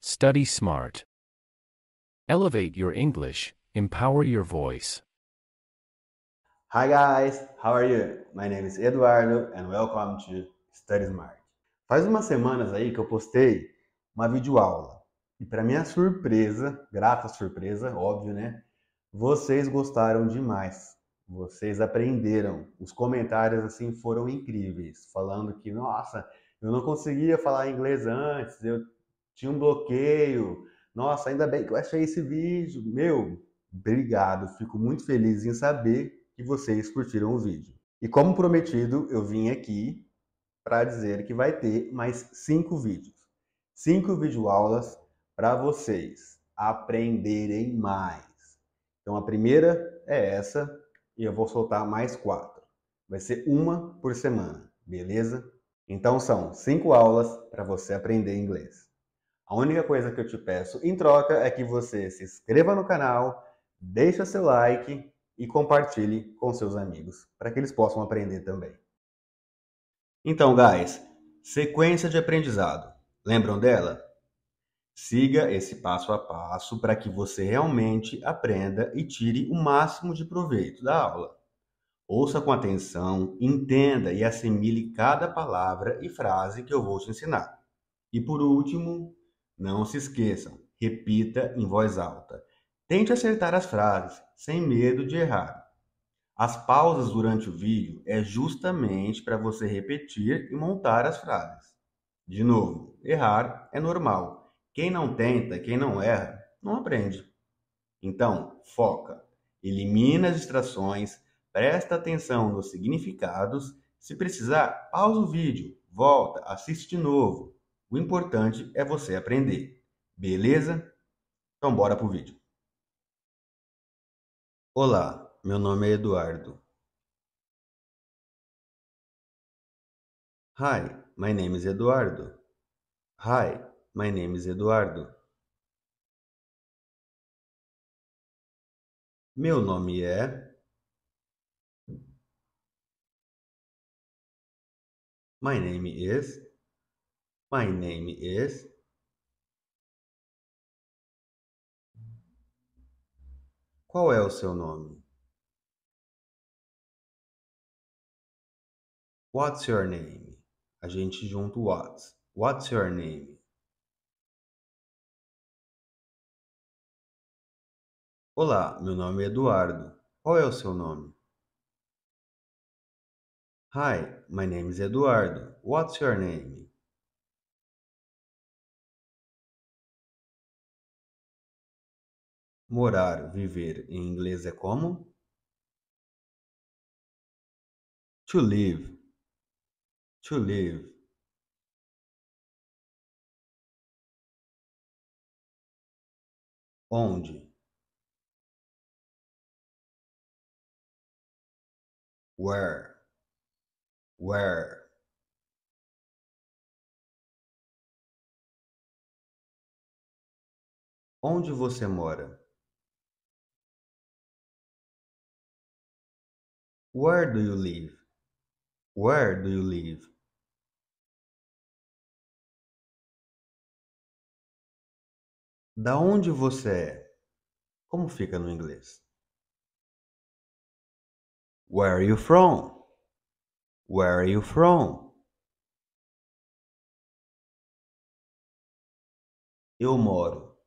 Study smart. Elevate your English, empower your voice. Hi guys, how are you? My name is Eduardo and welcome to Study Smart. Faz umas semanas aí que eu postei uma videoaula. E para minha surpresa, grata surpresa, óbvio, né? Vocês gostaram demais. Vocês aprenderam. Os comentários assim foram incríveis, falando que, nossa, eu não conseguia falar inglês antes, eu tinha um bloqueio. Nossa, ainda bem que eu achei esse vídeo. Meu, obrigado. Fico muito feliz em saber que vocês curtiram o vídeo. E como prometido, eu vim aqui para dizer que vai ter mais cinco vídeos. Cinco videoaulas para vocês aprenderem mais. Então a primeira é essa e eu vou soltar mais quatro. Vai ser uma por semana, beleza? Então são cinco aulas para você aprender inglês. A única coisa que eu te peço em troca é que você se inscreva no canal, deixe seu like e compartilhe com seus amigos, para que eles possam aprender também. Então, guys, sequência de aprendizado. Lembram dela? Siga esse passo a passo para que você realmente aprenda e tire o máximo de proveito da aula. Ouça com atenção, entenda e assimile cada palavra e frase que eu vou te ensinar. E por último, não se esqueçam, repita em voz alta. Tente acertar as frases, sem medo de errar. As pausas durante o vídeo é justamente para você repetir e montar as frases. De novo, errar é normal. Quem não tenta, quem não erra, não aprende. Então, foca, elimina as distrações, presta atenção nos significados. Se precisar, pausa o vídeo, volta, assiste de novo. O importante é você aprender. Beleza? Então bora pro vídeo. Olá, meu nome é Eduardo. Hi, my name is Eduardo. Hi, my name is Eduardo. Meu nome é My name is My name is. Qual é o seu nome? What's your name? A gente junta o what's. What's your name? Olá, meu nome é Eduardo. Qual é o seu nome? Hi, my name is Eduardo. What's your name? Morar, viver em inglês é como? To live. To live. Onde? Where? Where? Onde você mora? Where do you live? Where do you live? Da onde você é? Como fica no inglês? Where are you from? Where are you from? Eu moro.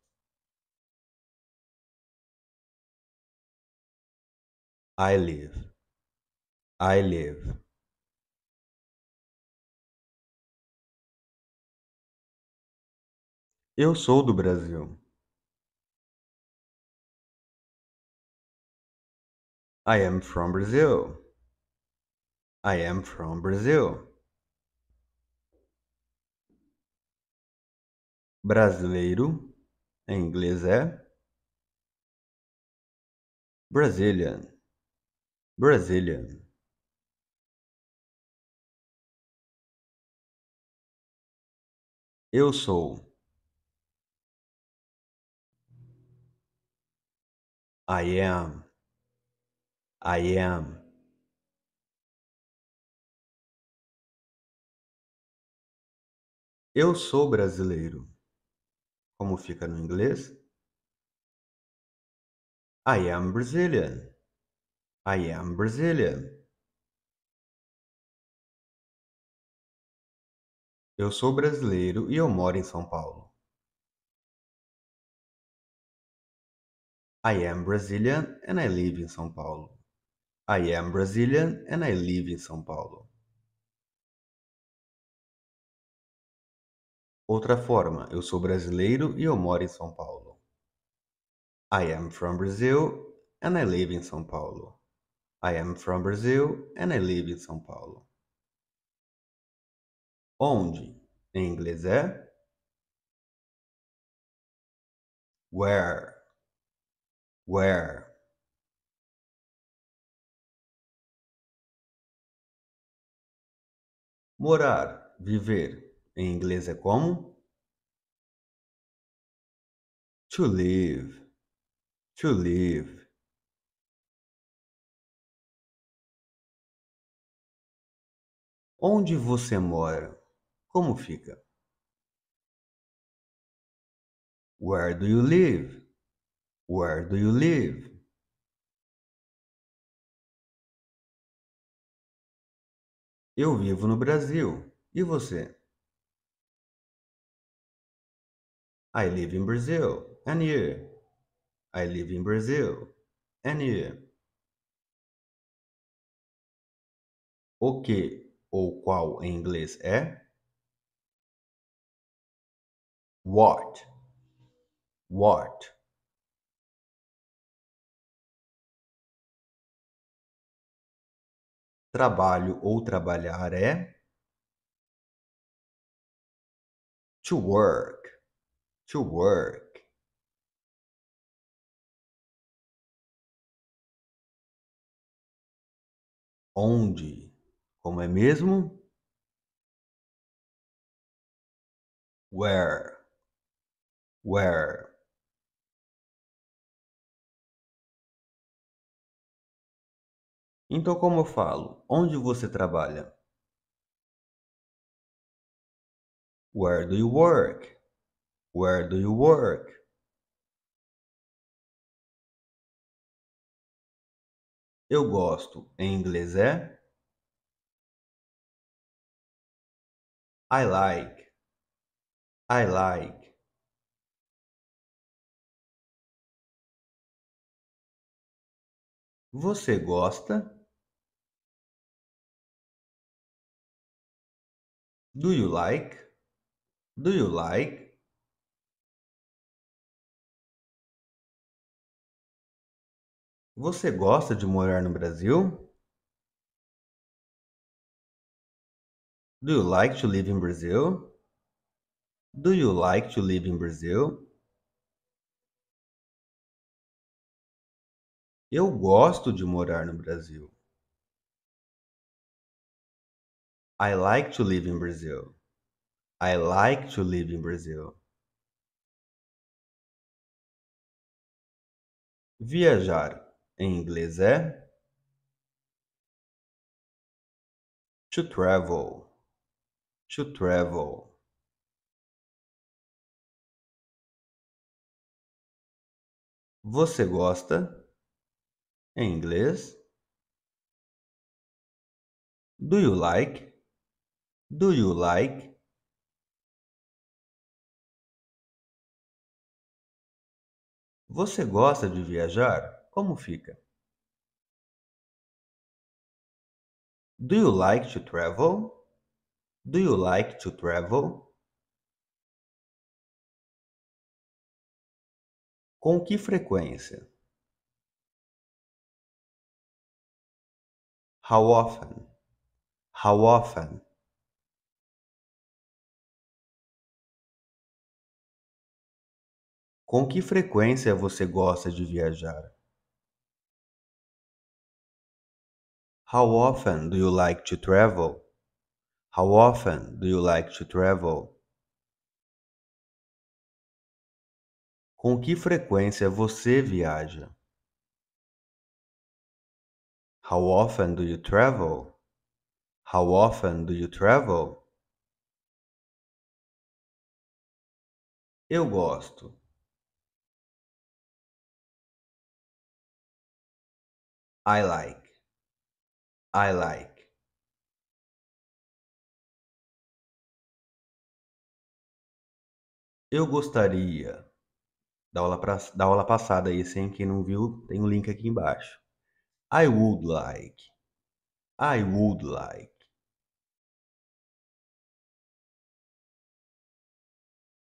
I live. I live Eu sou do Brasil. I am from Brazil. I am from Brazil. Brasileiro em inglês é Brazilian. Brazilian. Eu sou. I am. I am. Eu sou brasileiro. Como fica no inglês? I am Brazilian. I am Brazilian. Eu sou brasileiro e eu moro em São Paulo. I am Brazilian and I live in São Paulo. I am Brazilian and I live in São Paulo. Outra forma, eu sou brasileiro e eu moro em São Paulo. I am from Brazil and I live in São Paulo. I am from Brazil and I live in São Paulo. Onde em inglês é where. Where. Morar, viver em inglês é como? To live. To live. Onde você mora? Como fica? Where do you live? Where do you live? Eu vivo no Brasil. E você? I live in Brazil. And you? I live in Brazil. And you? O que ou qual em inglês é? what what trabalho ou trabalhar é to work to work onde como é mesmo where where Então, como eu falo, onde você trabalha? Where do you work? Where do you work? Eu gosto. Em inglês é I like. I like. Você gosta? Do you like? Do you like? Você gosta de morar no Brasil? Do you like to live in Brazil? Do you like to live in Brazil? Eu gosto de morar no Brasil. I like to live in Brazil. I like to live in Brazil. Viajar em inglês é to travel. To travel. Você gosta? Em inglês. Do you like? Do you like? Você gosta de viajar? Como fica? Do you like to travel? Do you like to travel? Com que frequência? How often? How often? Com que frequência você gosta de viajar? How often do you like to travel? How often do you like to travel? Com que frequência você viaja? How often do you travel? How often do you travel? Eu gosto. I like. I like. Eu gostaria da aula, pra, da aula passada aí, sem quem não viu, tem o um link aqui embaixo. I would like. I would like.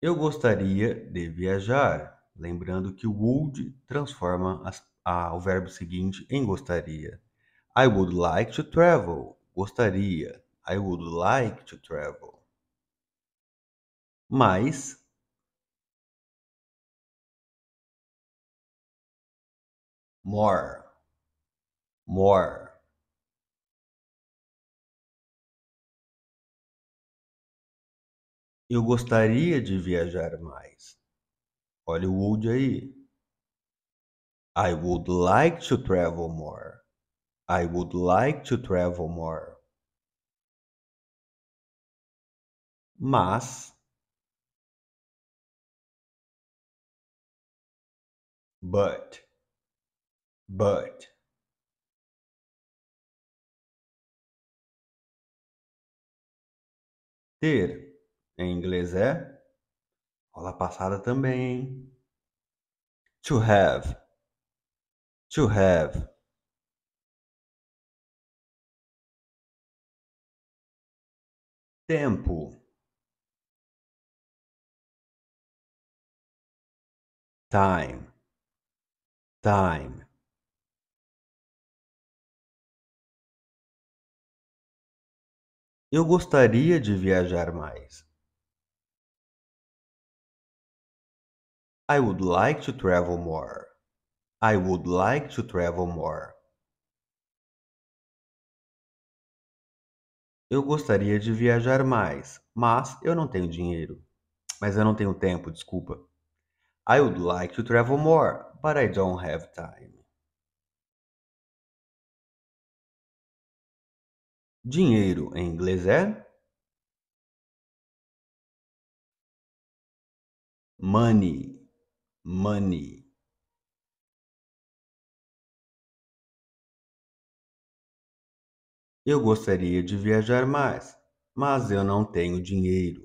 Eu gostaria de viajar. Lembrando que o would transforma as, a, o verbo seguinte em gostaria. I would like to travel. Gostaria. I would like to travel. Mas. More more Eu gostaria de viajar mais. Olha o would aí. I would like to travel more. I would like to travel more. Mas but but Ter, em inglês é aula passada também. To have. To have. Tempo. Time. Time. Eu gostaria de viajar mais. I would like to travel more. I would like to travel more. Eu gostaria de viajar mais, mas eu não tenho dinheiro. Mas eu não tenho tempo, desculpa. I would like to travel more, but I don't have time. Dinheiro em inglês é? Money, money. Eu gostaria de viajar mais, mas eu não tenho dinheiro.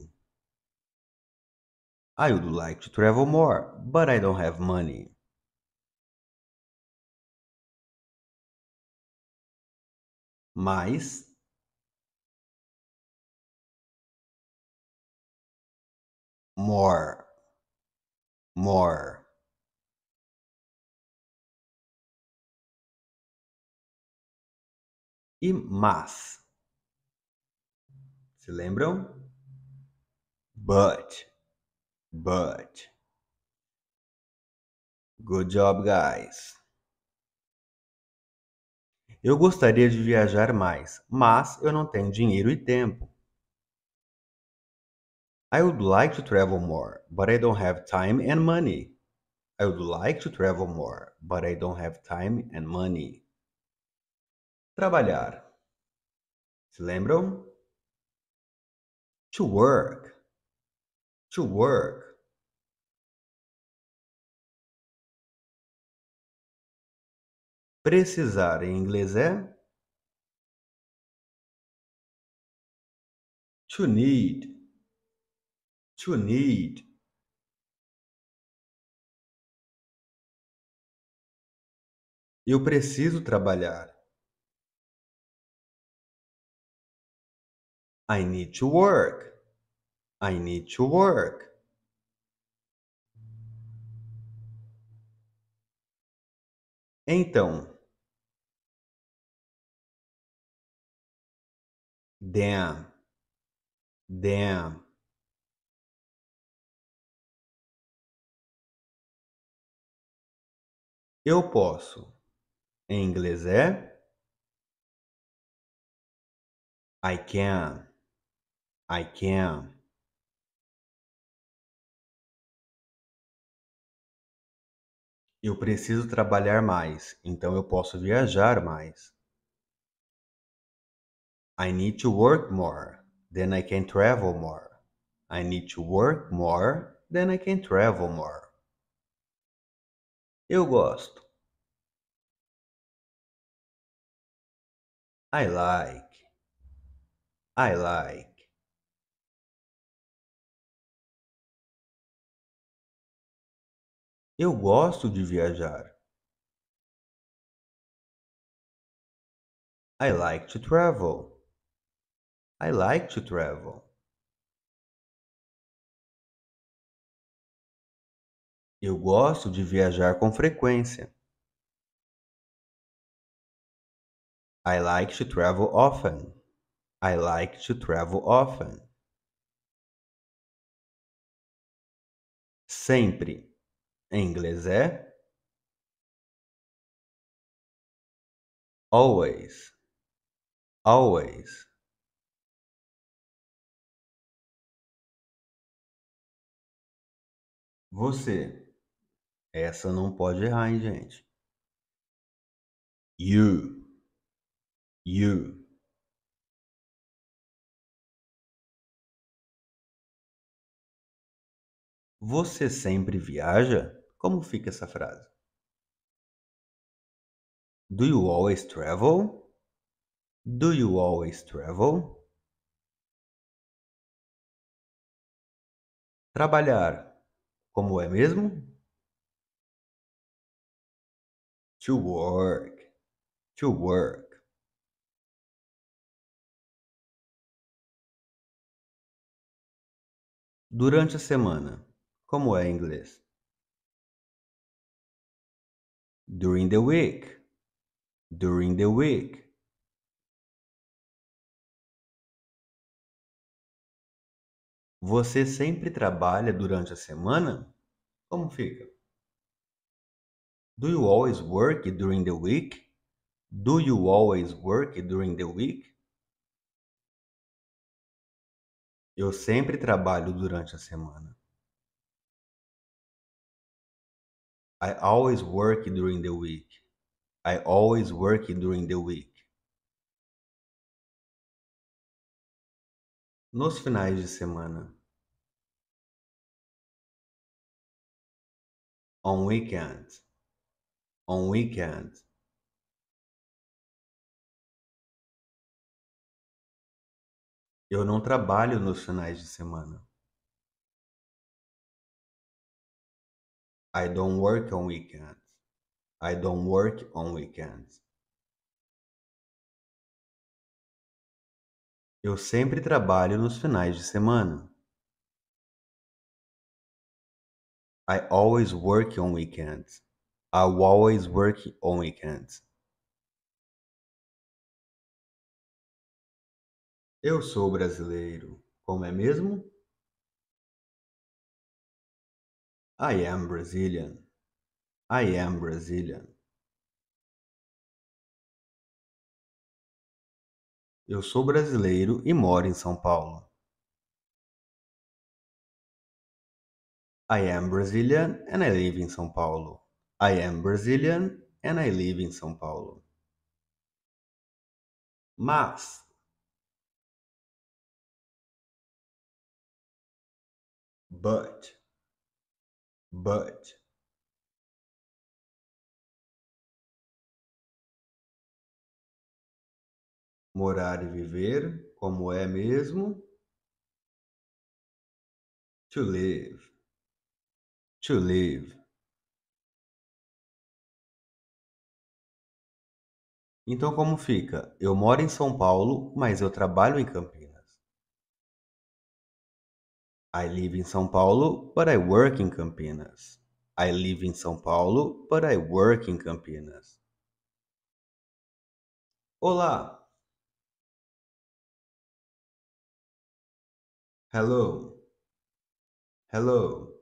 I would like to travel more, but I don't have money. Mas more more e mas se lembram but but good job guys eu gostaria de viajar mais, mas eu não tenho dinheiro e tempo. I would like to travel more, but I don't have time and money. I would like to travel more, but I don't have time and money. Trabalhar. Se lembram? To work. To work. Precisar em inglês é to need to need Eu preciso trabalhar. I need to work. I need to work. Então. Damn. Damn. Eu posso. Em inglês é I can. I can. Eu preciso trabalhar mais, então eu posso viajar mais. I need to work more, then I can travel more. I need to work more, then I can travel more. Eu gosto. I like. I like. Eu gosto de viajar. I like to travel. I like to travel. Eu gosto de viajar com frequência. I like to travel often. I like to travel often. Sempre. Em inglês é always. Always. Você essa não pode errar, hein, gente? You. You. Você sempre viaja? Como fica essa frase? Do you always travel? Do you always travel? Trabalhar. Como é mesmo? to work, to work. Durante a semana, como é em inglês? During the week, during the week. Você sempre trabalha durante a semana? Como fica? Do you always work during the week? Do you always work during the week? Eu sempre trabalho durante a semana. I always work during the week. I always work during the week. Nos finais de semana. On weekends on weekend Eu não trabalho nos finais de semana. I don't work on weekends. I don't work on weekends. Eu sempre trabalho nos finais de semana. I always work on weekends. I always work on weekends. Eu sou brasileiro. Como é mesmo? I am Brazilian. I am Brazilian. Eu sou brasileiro e moro em São Paulo. I am Brazilian and I live in São Paulo. I am Brazilian and I live in São Paulo. Mas but but morar e viver como é mesmo to live to live Então como fica? Eu moro em São Paulo, mas eu trabalho em Campinas. I live in São Paulo, but I work in Campinas. I live in São Paulo, but I work in Campinas. Olá. Hello. Hello.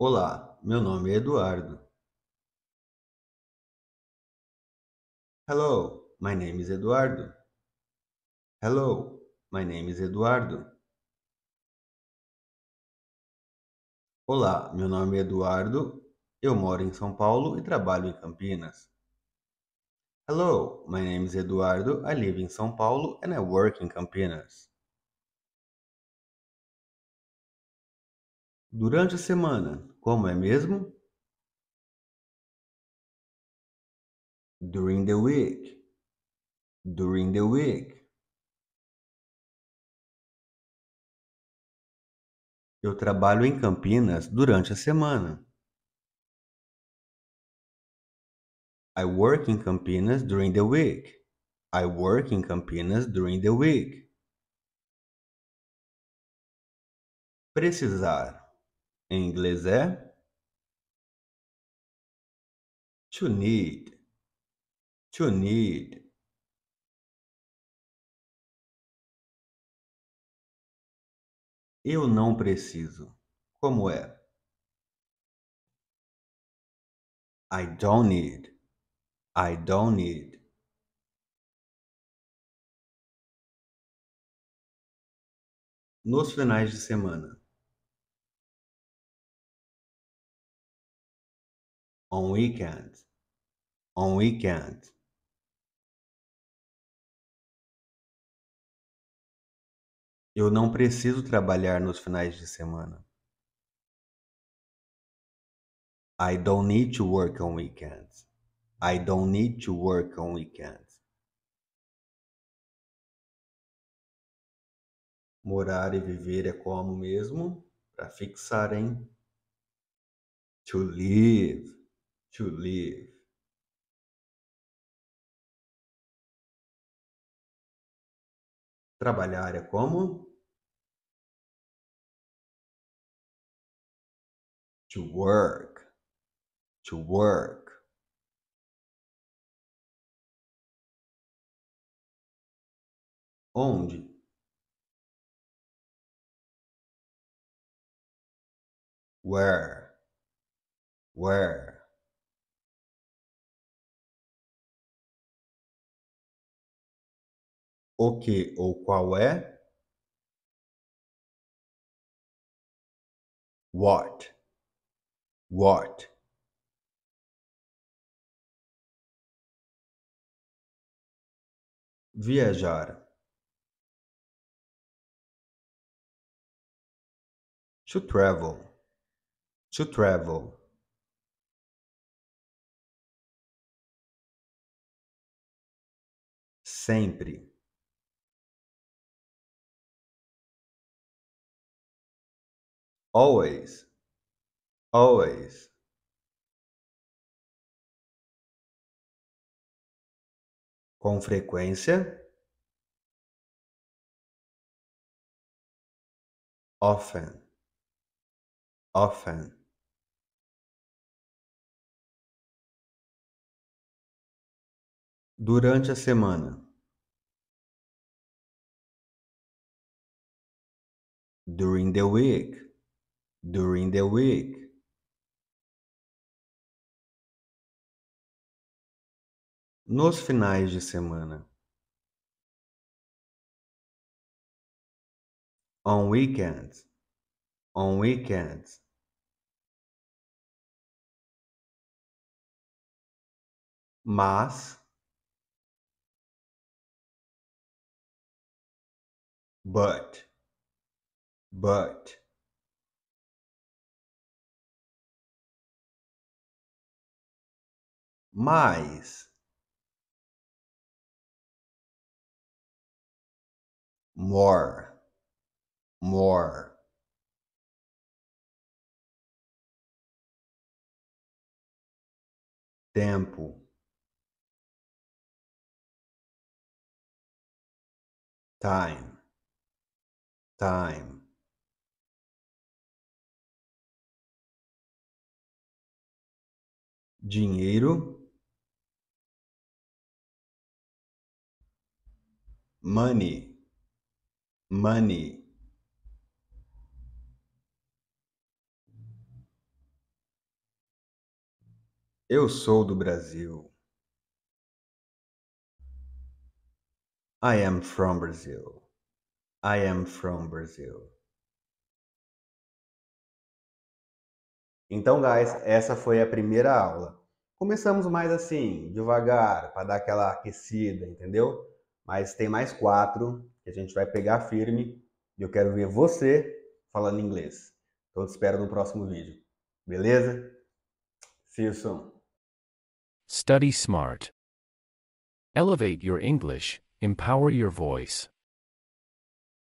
Olá, meu nome é Eduardo. Hello, my name is Eduardo. Hello, my name is Eduardo. Olá, meu nome é Eduardo. Eu moro em São Paulo e trabalho em Campinas. Hello, my name is Eduardo. I live in São Paulo and I work in Campinas. Durante a semana, como é mesmo? During the week. During the week. Eu trabalho em Campinas durante a semana. I work in Campinas during the week. I work in Campinas during the week. Precisar. Em inglês é to need. To need. Eu não preciso. Como é? I don't need. I don't need. Nos finais de semana. on weekend on weekend Eu não preciso trabalhar nos finais de semana. I don't need to work on weekends. I don't need to work on weekends. Morar e viver é como mesmo? Para fixar, hein? To live to live. Trabalhar é como? To work. To work. Onde? Where? Where? o que ou qual é? What? What? Viajar. To travel. To travel. sempre. always always com frequência often often durante a semana during the week during the week nos finais de semana. On weekends. On weekends. Mas. But. But. mais more more tempo time time dinheiro money, money. Eu sou do Brasil. I am from Brazil. I am from Brazil. Então, guys, essa foi a primeira aula. Começamos mais assim, devagar, para dar aquela aquecida, entendeu? Mas tem mais quatro que a gente vai pegar firme e eu quero ver você falando inglês. Então te espero no próximo vídeo. Beleza? See you soon. Study smart. Elevate your English, empower your voice.